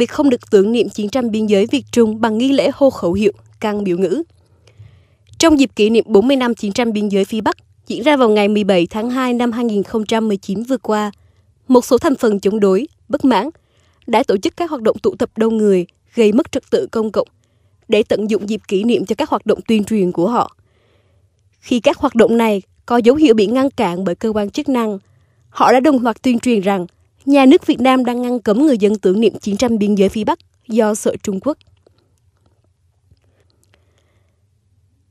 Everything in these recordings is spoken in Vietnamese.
Việc không được tưởng niệm chiến tranh biên giới Việt Trung bằng nghi lễ hô khẩu hiệu, căng biểu ngữ. Trong dịp kỷ niệm 40 năm chiến tranh biên giới phía Bắc, diễn ra vào ngày 17 tháng 2 năm 2019 vừa qua, một số thành phần chống đối, bất mãn đã tổ chức các hoạt động tụ tập đông người gây mất trật tự công cộng để tận dụng dịp kỷ niệm cho các hoạt động tuyên truyền của họ. Khi các hoạt động này có dấu hiệu bị ngăn cản bởi cơ quan chức năng, họ đã đồng loạt tuyên truyền rằng nhà nước Việt Nam đang ngăn cấm người dân tưởng niệm chiến tranh biên giới phía Bắc do sợ Trung Quốc.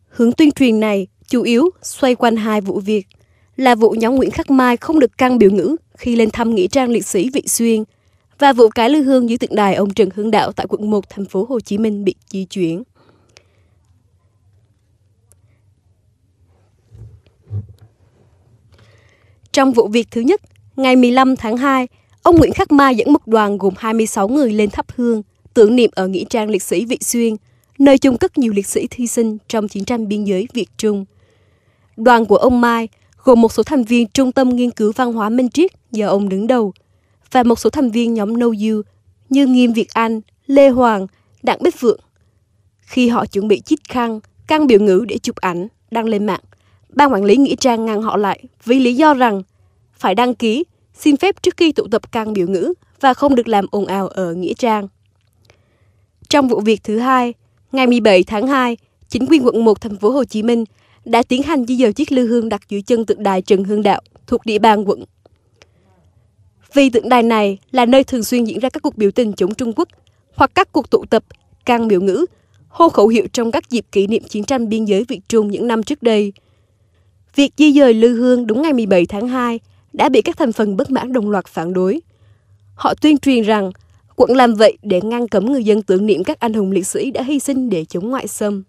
Hướng tuyên truyền này chủ yếu xoay quanh hai vụ việc là vụ nhóm Nguyễn Khắc Mai không được căng biểu ngữ khi lên thăm nghĩa trang liệt sĩ Vị Xuyên và vụ cái lư hương dưới tượng đài ông Trần Hưng Đạo tại quận 1 thành phố Hồ Chí Minh bị di chuyển. Trong vụ việc thứ nhất, ngày 15 tháng 2, Ông Nguyễn Khắc Mai dẫn một đoàn gồm 26 người lên thắp hương, tưởng niệm ở Nghĩa trang liệt sĩ Vị Xuyên, nơi chung cất nhiều liệt sĩ hy sinh trong chiến tranh biên giới Việt-Trung. Đoàn của ông Mai gồm một số thành viên Trung tâm Nghiên cứu Văn hóa Minh Triết do ông đứng đầu, và một số thành viên nhóm No You như Nghiêm Việt Anh, Lê Hoàng, Đặng Bích Vượng. Khi họ chuẩn bị chích khăn, căn biểu ngữ để chụp ảnh, đăng lên mạng, ban quản lý Nghĩa Trang ngăn họ lại vì lý do rằng phải đăng ký xin phép trước khi tụ tập căng biểu ngữ và không được làm ồn ào ở Nghĩa Trang. Trong vụ việc thứ hai, ngày 17 tháng 2, chính quyền quận 1 thành phố Hồ Chí Minh đã tiến hành di dời chiếc lư hương đặt dưới chân tượng đài Trần Hương Đạo thuộc địa bàn quận. Vì tượng đài này là nơi thường xuyên diễn ra các cuộc biểu tình chống Trung Quốc hoặc các cuộc tụ tập, căng biểu ngữ, hô khẩu hiệu trong các dịp kỷ niệm chiến tranh biên giới Việt Trung những năm trước đây. Việc di dời lư hương đúng ngày 17 tháng 2 đã bị các thành phần bất mãn đồng loạt phản đối. Họ tuyên truyền rằng quận làm vậy để ngăn cấm người dân tưởng niệm các anh hùng liệt sĩ đã hy sinh để chống ngoại xâm.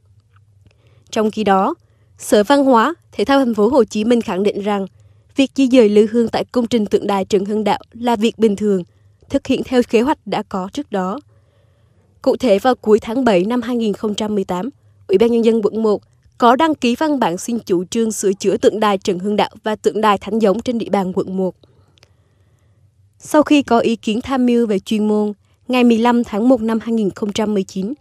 Trong khi đó, Sở Văn hóa, Thể thao Thành phố Hồ Chí Minh khẳng định rằng việc di dời lưu hương tại công trình tượng đài Trần Hưng Đạo là việc bình thường, thực hiện theo kế hoạch đã có trước đó. Cụ thể vào cuối tháng 7 năm 2018, Ủy ban Nhân dân quận 1 có đăng ký văn bản xin chủ trương sửa chữa tượng đài Trần Hưng Đạo và tượng đài Thánh Giống trên địa bàn quận 1. Sau khi có ý kiến tham mưu về chuyên môn, ngày 15 tháng 1 năm 2019,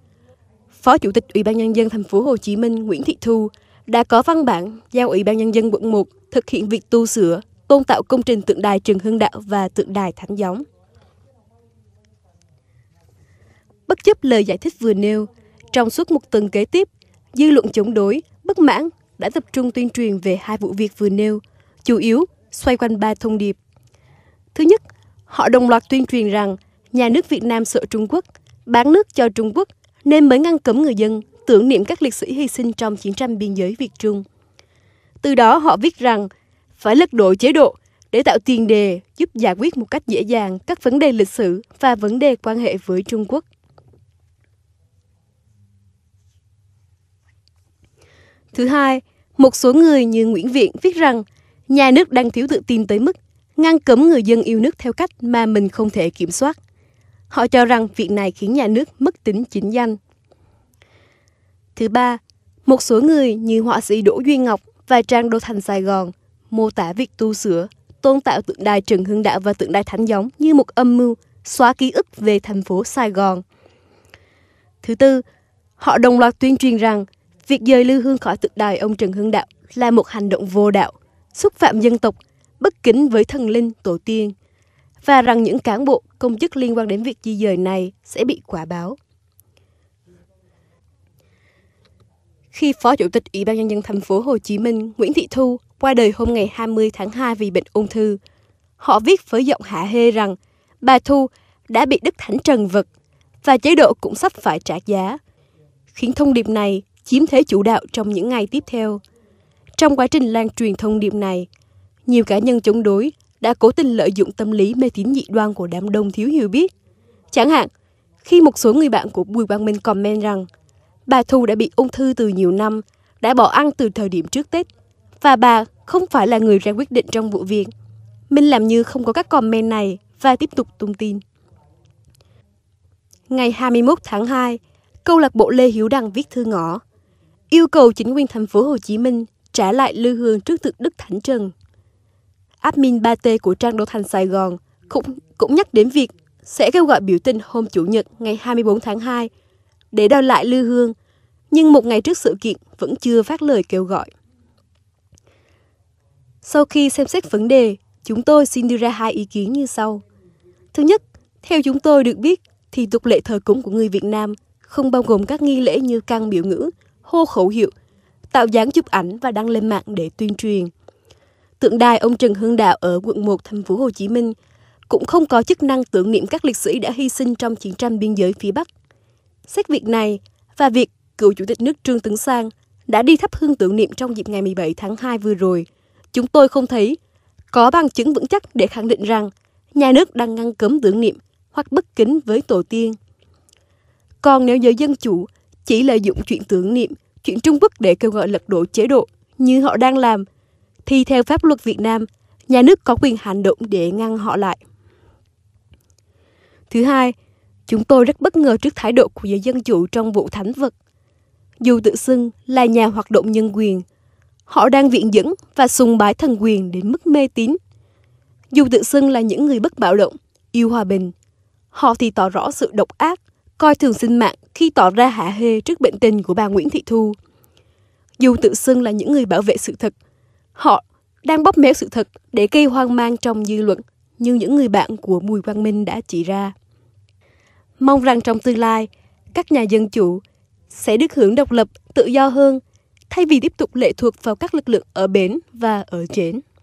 Phó Chủ tịch Ủy ban nhân dân thành phố Hồ Chí Minh Nguyễn Thị Thu đã có văn bản giao Ủy ban nhân dân quận 1 thực hiện việc tu sửa, tôn tạo công trình tượng đài Trần Hưng Đạo và tượng đài Thánh Gióng. Bất chấp lời giải thích vừa nêu, trong suốt một tuần kế tiếp, dư luận chống đối, bất mãn đã tập trung tuyên truyền về hai vụ việc vừa nêu, chủ yếu xoay quanh ba thông điệp. Thứ nhất, họ đồng loạt tuyên truyền rằng nhà nước Việt Nam sợ Trung Quốc, bán nước cho Trung Quốc nên mới ngăn cấm người dân tưởng niệm các liệt sĩ hy sinh trong chiến tranh biên giới Việt Trung. Từ đó họ viết rằng phải lật đổ chế độ để tạo tiền đề giúp giải quyết một cách dễ dàng các vấn đề lịch sử và vấn đề quan hệ với Trung Quốc. Thứ hai, một số người như Nguyễn Viện viết rằng nhà nước đang thiếu tự tin tới mức ngăn cấm người dân yêu nước theo cách mà mình không thể kiểm soát. Họ cho rằng việc này khiến nhà nước mất tính chính danh. Thứ ba, một số người như họa sĩ Đỗ Duy Ngọc và Trang Đô Thành Sài Gòn mô tả việc tu sửa, tôn tạo tượng đài Trần Hưng Đạo và tượng đài Thánh Giống như một âm mưu xóa ký ức về thành phố Sài Gòn. Thứ tư, họ đồng loạt tuyên truyền rằng Việc dời lưu Hương khỏi tượng đài ông Trần Hưng Đạo là một hành động vô đạo, xúc phạm dân tộc, bất kính với thần linh, tổ tiên, và rằng những cán bộ, công chức liên quan đến việc di dời này sẽ bị quả báo. Khi Phó Chủ tịch Ủy ban Nhân dân thành phố Hồ Chí Minh Nguyễn Thị Thu qua đời hôm ngày 20 tháng 2 vì bệnh ung thư, họ viết với giọng hạ hê rằng bà Thu đã bị Đức Thánh Trần Vật và chế độ cũng sắp phải trả giá, khiến thông điệp này chiếm thế chủ đạo trong những ngày tiếp theo. Trong quá trình lan truyền thông điệp này, nhiều cá nhân chống đối đã cố tình lợi dụng tâm lý mê tín dị đoan của đám đông thiếu hiểu biết. Chẳng hạn, khi một số người bạn của Bùi Quang Minh comment rằng bà Thu đã bị ung thư từ nhiều năm, đã bỏ ăn từ thời điểm trước Tết và bà không phải là người ra quyết định trong vụ việc. Minh làm như không có các comment này và tiếp tục tung tin. Ngày 21 tháng 2, câu lạc bộ Lê Hiếu Đăng viết thư ngõ yêu cầu chính quyền thành phố Hồ Chí Minh trả lại lưu hương trước tượng Đức Thánh Trần. Admin 3T của trang đô thành Sài Gòn cũng, cũng nhắc đến việc sẽ kêu gọi biểu tình hôm Chủ nhật ngày 24 tháng 2 để đòi lại lưu hương, nhưng một ngày trước sự kiện vẫn chưa phát lời kêu gọi. Sau khi xem xét vấn đề, chúng tôi xin đưa ra hai ý kiến như sau. Thứ nhất, theo chúng tôi được biết thì tục lệ thờ cúng của người Việt Nam không bao gồm các nghi lễ như căng biểu ngữ – hô khẩu hiệu, tạo dáng chụp ảnh và đăng lên mạng để tuyên truyền. Tượng đài ông Trần Hưng Đạo ở quận 1 thành phố Hồ Chí Minh cũng không có chức năng tưởng niệm các liệt sĩ đã hy sinh trong chiến tranh biên giới phía Bắc. Xét việc này và việc cựu chủ tịch nước Trương Tấn Sang đã đi thắp hương tưởng niệm trong dịp ngày 17 tháng 2 vừa rồi, chúng tôi không thấy có bằng chứng vững chắc để khẳng định rằng nhà nước đang ngăn cấm tưởng niệm hoặc bất kính với tổ tiên. Còn nếu giới dân chủ chỉ lợi dụng chuyện tưởng niệm, chuyện Trung Quốc để kêu gọi lật đổ chế độ như họ đang làm, thì theo pháp luật Việt Nam, nhà nước có quyền hành động để ngăn họ lại. Thứ hai, chúng tôi rất bất ngờ trước thái độ của giới dân chủ trong vụ thánh vật. Dù tự xưng là nhà hoạt động nhân quyền, họ đang viện dẫn và sùng bái thần quyền đến mức mê tín. Dù tự xưng là những người bất bạo động, yêu hòa bình, họ thì tỏ rõ sự độc ác, coi thường sinh mạng khi tỏ ra hạ hê trước bệnh tình của bà Nguyễn Thị Thu. Dù tự xưng là những người bảo vệ sự thật, họ đang bóp méo sự thật để gây hoang mang trong dư luận như những người bạn của Bùi Quang Minh đã chỉ ra. Mong rằng trong tương lai, các nhà dân chủ sẽ được hưởng độc lập, tự do hơn, thay vì tiếp tục lệ thuộc vào các lực lượng ở bến và ở trên.